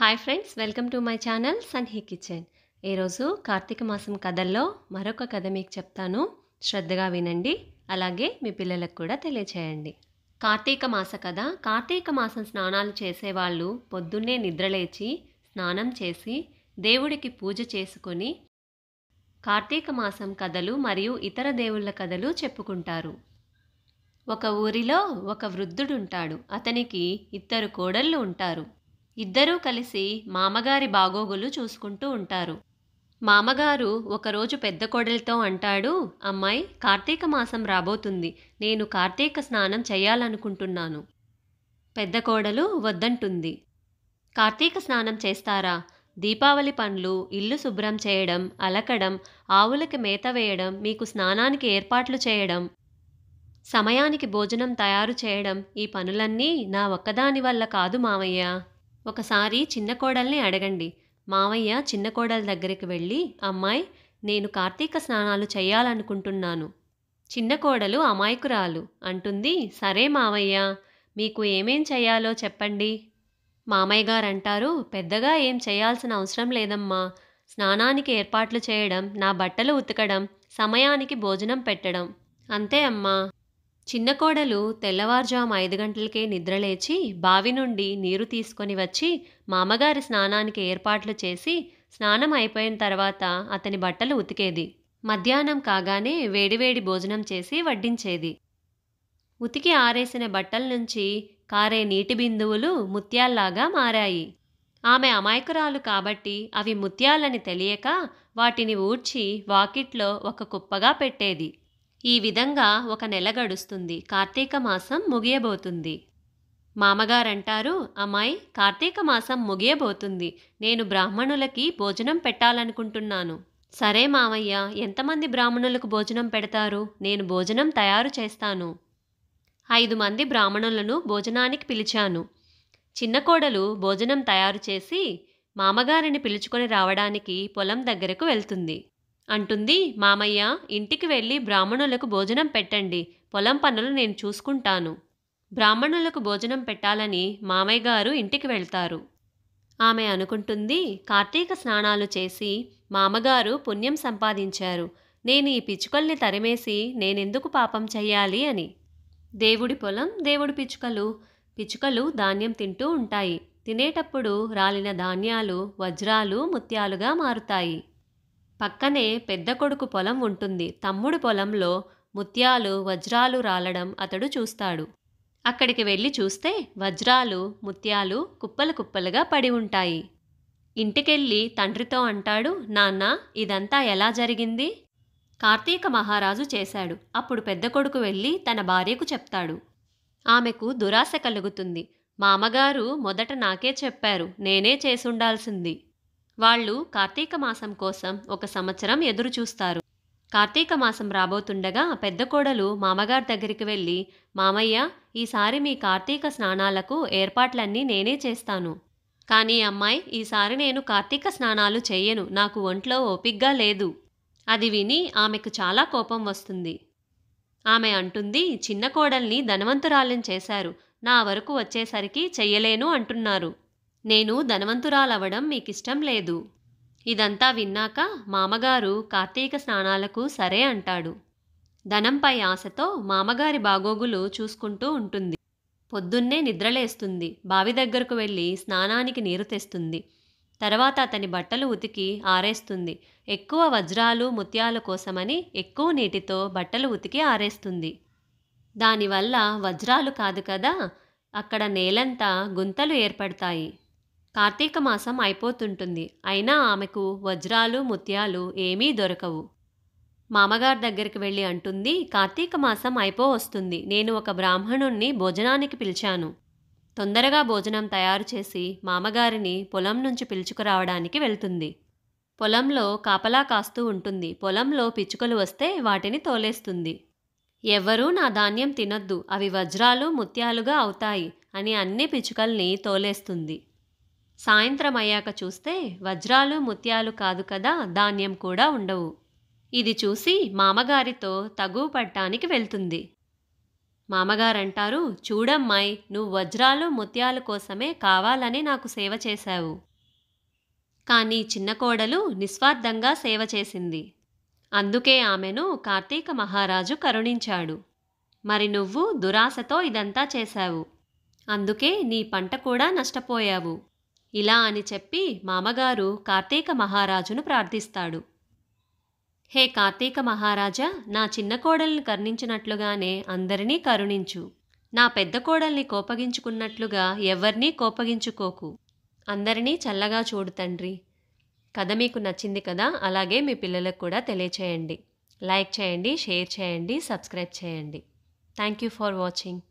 hi friends welcome to my channel సన్హీ kitchen ఈరోజు కార్తీక మాసం కథల్లో మరొక కథ మీకు చెప్తాను శ్రద్ధగా వినండి అలాగే మీ పిల్లలకు కూడా తెలియచేయండి కార్తీక మాస కథ కార్తీక మాసం స్నానాలు చేసేవాళ్ళు పొద్దున్నే నిద్రలేచి స్నానం చేసి దేవుడికి పూజ చేసుకొని కార్తీక మాసం కథలు మరియు ఇతర దేవుళ్ళ కథలు చెప్పుకుంటారు ఒక ఊరిలో ఒక వృద్ధుడుంటాడు అతనికి ఇద్దరు కోడళ్ళు ఉంటారు ఇద్దరూ కలిసి మామగారి బాగోగులు చూసుకుంటూ ఉంటారు మామగారు ఒకరోజు పెద్ద కోడలితో అంటాడు అమ్మాయి కార్తీక మాసం రాబోతుంది నేను కార్తీక స్నానం చేయాలనుకుంటున్నాను పెద్ద కోడలు వద్దంటుంది కార్తీక స్నానం చేస్తారా దీపావళి పండ్లు ఇల్లు శుభ్రం చేయడం అలకడం ఆవులకి మేత వేయడం మీకు స్నానానికి ఏర్పాట్లు చేయడం సమయానికి భోజనం తయారు చేయడం ఈ పనులన్నీ నా ఒక్కదాని వల్ల కాదు మామయ్య ఒకసారి చిన్న కోడల్ని అడగండి మావయ్య చిన్న కోడల దగ్గరికి వెళ్ళి అమ్మాయి నేను కార్తీక స్నానాలు చేయాలనుకుంటున్నాను చిన్న కోడలు అమాయకురాలు అంటుంది సరే మావయ్య మీకు ఏమేం చేయాలో చెప్పండి మామయ్య గారు అంటారు పెద్దగా ఏం చేయాల్సిన అవసరం లేదమ్మా స్నానానికి ఏర్పాట్లు చేయడం నా బట్టలు ఉతకడం సమయానికి భోజనం పెట్టడం అంతే అమ్మా చిన్న కోడలు తెల్లవారుజాము ఐదు గంటలకే నిద్రలేచి బావి నుండి నీరు తీసుకొని వచ్చి మామగారి స్నానానికి ఏర్పాట్లు చేసి స్నానం అయిపోయిన తర్వాత అతని బట్టలు ఉతికేది మధ్యాహ్నం కాగానే వేడివేడి భోజనం చేసి వడ్డించేది ఉతికి ఆరేసిన బట్టల నుంచి కారే నీటి బిందువులు ముత్యాల్లాగా మారాయి ఆమె అమాయకురాలు కాబట్టి అవి ముత్యాలని తెలియక వాటిని ఊడ్చి వాకిట్లో ఒక కుప్పగా పెట్టేది ఈ విధంగా ఒక నెల గడుస్తుంది కార్తీక మాసం ముగియబోతుంది మామగారంటారు అమ్మాయి కార్తీక మాసం ముగియబోతుంది నేను బ్రాహ్మణులకి భోజనం పెట్టాలనుకుంటున్నాను సరే మామయ్య ఎంతమంది బ్రాహ్మణులకు భోజనం పెడతారు నేను భోజనం తయారు చేస్తాను ఐదు మంది బ్రాహ్మణులను భోజనానికి పిలిచాను చిన్న కోడలు భోజనం తయారు చేసి మామగారిని పిలుచుకొని రావడానికి పొలం దగ్గరకు వెళ్తుంది అంటుంది మామయ్య ఇంటికి వెళ్ళి బ్రాహ్మణులకు భోజనం పెట్టండి పొలం పనులు నేను చూసుకుంటాను బ్రాహ్మణులకు భోజనం పెట్టాలని మామయ్య గారు ఇంటికి వెళ్తారు ఆమె అనుకుంటుంది కార్తీక స్నానాలు చేసి మామగారు పుణ్యం సంపాదించారు నేను ఈ పిచ్చుకల్ని తరిమేసి నేనెందుకు పాపం చెయ్యాలి అని దేవుడి పొలం దేవుడి పిచ్చుకలు పిచ్చుకలు ధాన్యం తింటూ ఉంటాయి తినేటప్పుడు రాలిన ధాన్యాలు వజ్రాలు ముత్యాలుగా మారుతాయి పక్కనే పెద్ద కొడుకు పొలం ఉంటుంది తమ్ముడు పొలంలో ముత్యాలు వజ్రాలు రాలడం అతడు చూస్తాడు అక్కడికి వెళ్ళి చూస్తే వజ్రాలు ముత్యాలు కుప్పలు కుప్పలుగా పడి ఉంటాయి ఇంటికెళ్ళి తండ్రితో అంటాడు నాన్న ఇదంతా ఎలా జరిగింది కార్తీక మహారాజు చేశాడు అప్పుడు పెద్ద కొడుకు వెళ్ళి తన భార్యకు చెప్తాడు ఆమెకు దురాశ కలుగుతుంది మామగారు మొదట నాకే చెప్పారు నేనే చేసుండాల్సింది వాళ్ళు కార్తీక మాసం కోసం ఒక సంవత్సరం ఎదురుచూస్తారు కార్తీక మాసం రాబోతుండగా పెద్ద కోడలు మామగారి దగ్గరికి వెళ్ళి మామయ్య ఈసారి మీ కార్తీక స్నానాలకు ఏర్పాట్లన్నీ నేనే చేస్తాను కానీ అమ్మాయి ఈసారి నేను కార్తీక స్నానాలు చేయను నాకు ఒంట్లో ఓపిగ్గా లేదు అది విని ఆమెకు చాలా కోపం వస్తుంది ఆమె అంటుంది చిన్న కోడల్ని ధనవంతురాలని చేశారు నా వరకు వచ్చేసరికి చెయ్యలేను అంటున్నారు నేను ధనవంతురాలవ్వడం మీకు ఇష్టం లేదు ఇదంతా విన్నాక మామగారు కార్తీక స్నానాలకు సరే అంటాడు ధనంపై ఆశతో మామగారి బాగోగులు చూసుకుంటూ ఉంటుంది పొద్దున్నే నిద్రలేస్తుంది బావి దగ్గరకు వెళ్ళి స్నానానికి నీరు తెస్తుంది తర్వాత అతని బట్టలు ఉతికి ఆరేస్తుంది ఎక్కువ వజ్రాలు ముత్యాల కోసమని ఎక్కువ నీటితో బట్టలు ఉతికి ఆరేస్తుంది దానివల్ల వజ్రాలు కాదు కదా అక్కడ నేలంతా గుంతలు ఏర్పడతాయి కార్తీక మాసం అయిపోతుంటుంది అయినా ఆమెకు వజ్రాలు ముత్యాలు ఏమీ దొరకవు మామగారి దగ్గరికి వెళ్ళి అంటుంది కార్తీక మాసం అయిపో వస్తుంది నేను ఒక బ్రాహ్మణుణ్ణి భోజనానికి పిలిచాను తొందరగా భోజనం తయారు చేసి మామగారిని పొలం నుంచి పిలుచుకురావడానికి వెళ్తుంది పొలంలో కాపలా కాస్తూ ఉంటుంది పొలంలో పిచ్చుకలు వస్తే వాటిని తోలేస్తుంది ఎవ్వరూ నా ధాన్యం తినొద్దు అవి వజ్రాలు ముత్యాలుగా అవుతాయి అని అన్ని పిచ్చుకల్ని తోలేస్తుంది సాయంత్రం అయ్యాక చూస్తే వజ్రాలు ముత్యాలు కాదు కదా ధాన్యం కూడా ఉండవు ఇది చూసి మామగారితో తగువ పట్టానికి వెళ్తుంది మామగారంటారు చూడమ్మాయి నువ్వు వజ్రాలు ముత్యాలు కోసమే కావాలని నాకు సేవ చేశావు కానీ చిన్న కోడలు నిస్వార్థంగా సేవ చేసింది అందుకే ఆమెను కార్తీక మహారాజు కరుణించాడు మరి నువ్వు దురాశతో ఇదంతా చేశావు అందుకే నీ పంట కూడా నష్టపోయావు ఇలా అని చెప్పి మామగారు కార్తీక మహారాజును ప్రార్థిస్తాడు హే కార్తీక మహారాజా నా చిన్న కోడల్ని కరుణించినట్లుగానే అందరినీ కరుణించు నా పెద్ద కోడల్ని కోపగించుకున్నట్లుగా ఎవరినీ కోపగించుకోకు అందరినీ చల్లగా చూడు తండ్రి కథ మీకు నచ్చింది కదా అలాగే మీ పిల్లలకు కూడా తెలియచేయండి లైక్ చేయండి షేర్ చేయండి సబ్స్క్రైబ్ చేయండి థ్యాంక్ యూ ఫర్ వాచింగ్